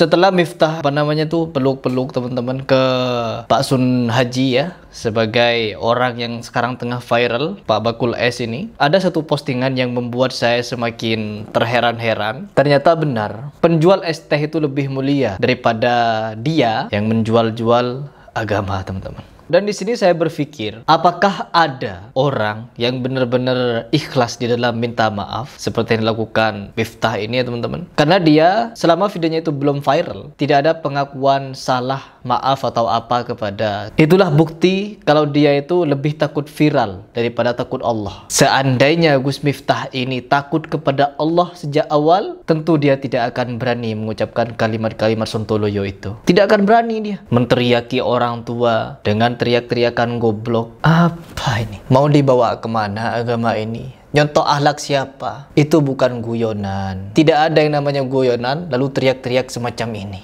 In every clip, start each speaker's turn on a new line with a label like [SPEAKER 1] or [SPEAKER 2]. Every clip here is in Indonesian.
[SPEAKER 1] setelah Miftah apa namanya tuh peluk-peluk teman-teman ke Pak Sun Haji ya sebagai orang yang sekarang tengah viral Pak Bakul S ini ada satu postingan yang membuat saya semakin terheran-heran ternyata benar penjual es teh itu lebih mulia daripada dia yang menjual-jual agama teman-teman dan di sini saya berpikir, apakah ada orang yang benar-benar ikhlas di dalam minta maaf seperti yang dilakukan Miftah ini ya teman-teman? Karena dia selama videonya itu belum viral, tidak ada pengakuan salah, maaf atau apa kepada. Itulah bukti kalau dia itu lebih takut viral daripada takut Allah. Seandainya Gus Miftah ini takut kepada Allah sejak awal, tentu dia tidak akan berani mengucapkan kalimat-kalimat sontoloyo itu. Tidak akan berani dia menteriaki orang tua dengan teriak-teriakan goblok. Apa ini? Mau dibawa kemana agama ini? Nyontoh ahlak siapa? Itu bukan guyonan. Tidak ada yang namanya guyonan, lalu teriak-teriak semacam ini.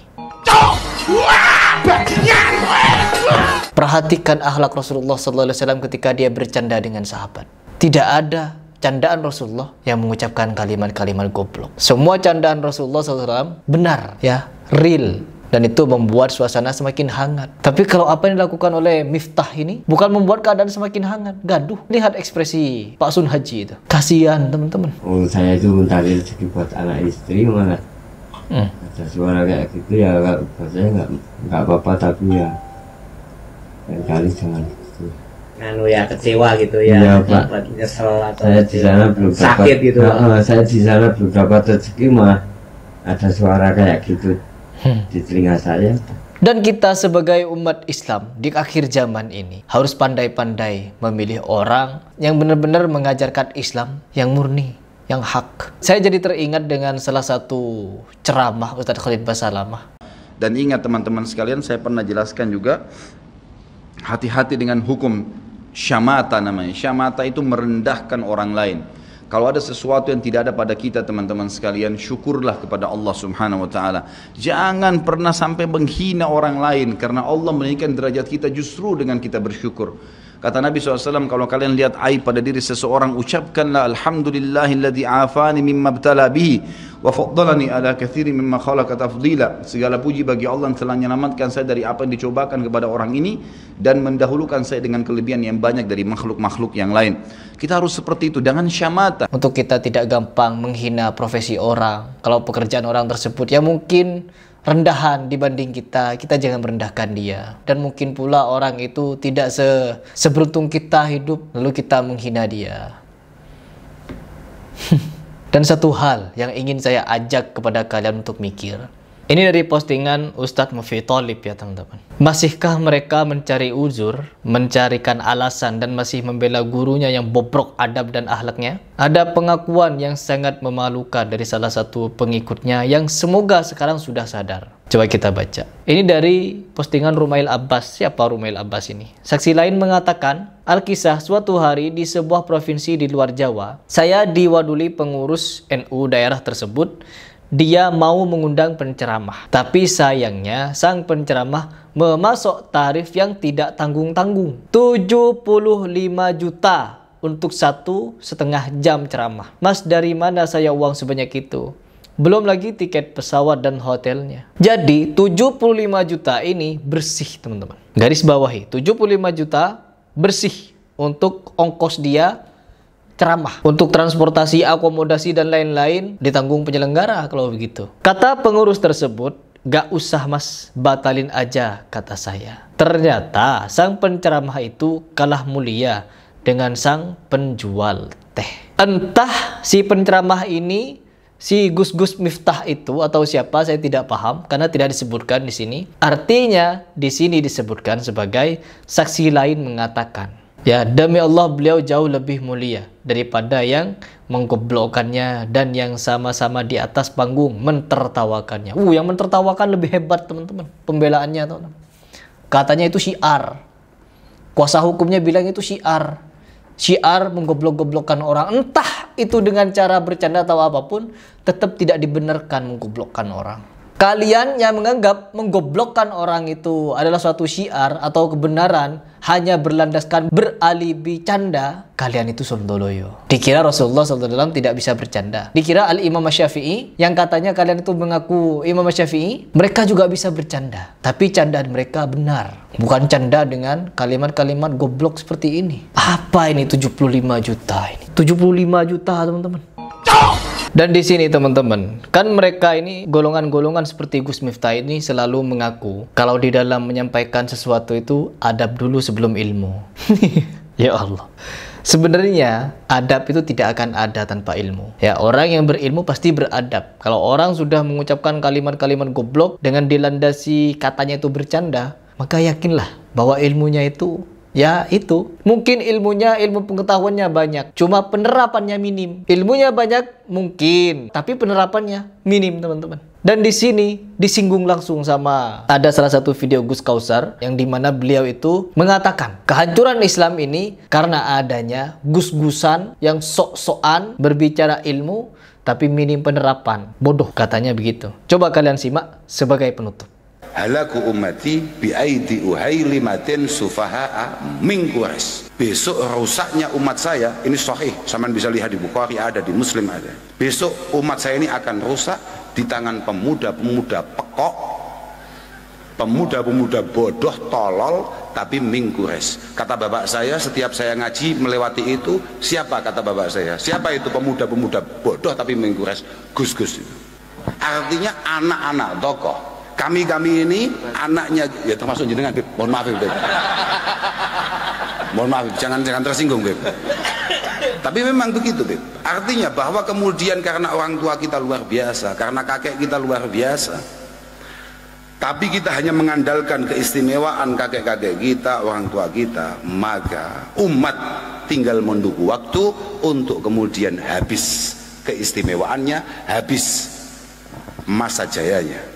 [SPEAKER 1] Perhatikan ahlak Rasulullah SAW ketika dia bercanda dengan sahabat. Tidak ada candaan Rasulullah yang mengucapkan kalimat-kalimat goblok. Semua candaan Rasulullah SAW benar ya, real dan itu membuat suasana semakin hangat. Tapi kalau apa yang dilakukan oleh Miftah ini bukan membuat keadaan semakin hangat, gaduh. Lihat ekspresi Pak Sun Haji itu. Kasihan teman-teman. Oh, saya itu mencari rezeki buat anak istri mana. Hmm. Ada suara kayak gitu ya kalau saya nggak nggak apa-apa tapi ya lain kali jangan gitu. Anu ya kecewa gitu ya. ya Pak. Nyesel atau saya di sana belum sakit dapat, gitu. Uh, saya di sana belum dapat rezeki mah ada suara kayak gitu
[SPEAKER 2] Hmm. di telinga saya.
[SPEAKER 1] Dan kita sebagai umat Islam di akhir zaman ini harus pandai-pandai memilih orang yang benar-benar mengajarkan Islam yang murni,
[SPEAKER 2] yang hak. Saya jadi
[SPEAKER 1] teringat dengan salah satu ceramah Ustadz Khalid Basalamah.
[SPEAKER 2] Dan ingat teman-teman sekalian, saya pernah jelaskan juga hati-hati dengan hukum syamata namanya. Syamata itu merendahkan orang lain kalau ada sesuatu yang tidak ada pada kita teman-teman sekalian, syukurlah kepada Allah Subhanahu wa taala. Jangan pernah sampai menghina orang lain karena Allah menaikkan derajat kita justru dengan kita bersyukur. Kata Nabi SAW, kalau kalian lihat aib pada diri seseorang, ucapkanlah Alhamdulillahilladzi afani mimma btala bihi wa faddalani ala kathiri mimma khalaqa tafdila. Segala puji bagi Allah yang telah menyelamatkan saya dari apa yang dicobakan kepada orang ini dan mendahulukan saya dengan kelebihan yang banyak dari makhluk-makhluk yang lain. Kita harus seperti itu, dengan syamata. Untuk
[SPEAKER 1] kita tidak gampang menghina profesi orang, kalau pekerjaan orang tersebut ya mungkin rendahan dibanding kita, kita jangan merendahkan dia. Dan mungkin pula orang itu tidak se seberuntung kita hidup, lalu kita menghina dia. Dan satu hal yang ingin saya ajak kepada kalian untuk mikir, ini dari postingan Ustadz Mufi Talib ya teman-teman. Masihkah mereka mencari uzur, mencarikan alasan dan masih membela gurunya yang bobrok adab dan ahlaknya? Ada pengakuan yang sangat memalukan dari salah satu pengikutnya yang semoga sekarang sudah sadar. Coba kita baca. Ini dari postingan Rumail Abbas. Siapa Rumail Abbas ini? Saksi lain mengatakan, Alkisah suatu hari di sebuah provinsi di luar Jawa, saya diwaduli pengurus NU daerah tersebut dia mau mengundang penceramah. Tapi sayangnya sang penceramah memasok tarif yang tidak tanggung-tanggung. 75 juta untuk satu setengah jam ceramah. Mas dari mana saya uang sebanyak itu? Belum lagi tiket pesawat dan hotelnya. Jadi 75 juta ini bersih teman-teman. Garis bawahi 75 juta bersih untuk ongkos dia ceramah. Untuk transportasi, akomodasi, dan lain-lain ditanggung penyelenggara kalau begitu. Kata pengurus tersebut, Gak usah mas, batalin aja, kata saya. Ternyata sang penceramah itu kalah mulia dengan sang penjual teh. Entah si penceramah ini si Gus Gus Miftah itu atau siapa saya tidak paham karena tidak disebutkan di sini. Artinya di sini disebutkan sebagai saksi lain mengatakan Ya, demi Allah beliau jauh lebih mulia daripada yang menggoblokkannya dan yang sama-sama di atas panggung mentertawakannya. Uh, yang mentertawakan lebih hebat teman-teman pembelaannya teman-teman. Katanya itu syiar. Kuasa hukumnya bilang itu syiar. Syiar menggoblok-goblokkan orang. Entah itu dengan cara bercanda atau apapun, tetap tidak dibenarkan menggoblokkan orang. Kalian yang menganggap menggoblokkan orang itu adalah suatu syiar atau kebenaran, hanya berlandaskan beralibi canda, kalian itu sontoloyo. Dikira Rasulullah SAW tidak bisa bercanda. Dikira Al-Imam Syafi'i yang katanya kalian itu mengaku Imam Syafi'i, mereka juga bisa bercanda. Tapi candaan mereka benar. Bukan canda dengan kalimat-kalimat goblok seperti ini. Apa ini 75 juta ini? 75 juta teman-teman. Oh! Dan di sini teman-teman, kan mereka ini golongan-golongan seperti Gus Miftah ini selalu mengaku kalau di dalam menyampaikan sesuatu itu adab dulu sebelum ilmu. ya Allah. Sebenarnya adab itu tidak akan ada tanpa ilmu. Ya, orang yang berilmu pasti beradab. Kalau orang sudah mengucapkan kalimat-kalimat goblok dengan dilandasi katanya itu bercanda, maka yakinlah bahwa ilmunya itu Ya itu. Mungkin ilmunya, ilmu pengetahuannya banyak. Cuma penerapannya minim. Ilmunya banyak mungkin. Tapi penerapannya minim teman-teman. Dan di sini disinggung langsung sama ada salah satu video Gus Kausar yang dimana beliau itu mengatakan kehancuran Islam ini karena adanya gus-gusan yang sok-sokan berbicara ilmu tapi minim penerapan. Bodoh katanya begitu. Coba kalian simak sebagai
[SPEAKER 2] penutup halaku umati biaidi lima sufaha'a min Quraisy. Besok rusaknya umat saya, ini sahih, zaman bisa lihat di Bukhari ada, di Muslim ada. Besok umat saya ini akan rusak di tangan pemuda-pemuda pekok, pemuda-pemuda bodoh, tolol, tapi mingkures Kata bapak saya, setiap saya ngaji melewati itu, siapa kata bapak saya? Siapa itu pemuda-pemuda bodoh tapi mingkures Gus-gus itu. Artinya anak-anak tokoh kami kami ini anaknya ya termasuk jenengan Bib. mohon maaf Bib. mohon maaf jangan jangan tersinggung Bib. Tapi memang begitu, Bib. Artinya bahwa kemudian karena orang tua kita luar biasa, karena kakek kita luar biasa. Tapi kita hanya mengandalkan keistimewaan kakek-kakek kita, orang tua kita, maka umat tinggal menunggu waktu untuk kemudian habis keistimewaannya, habis masa jayanya.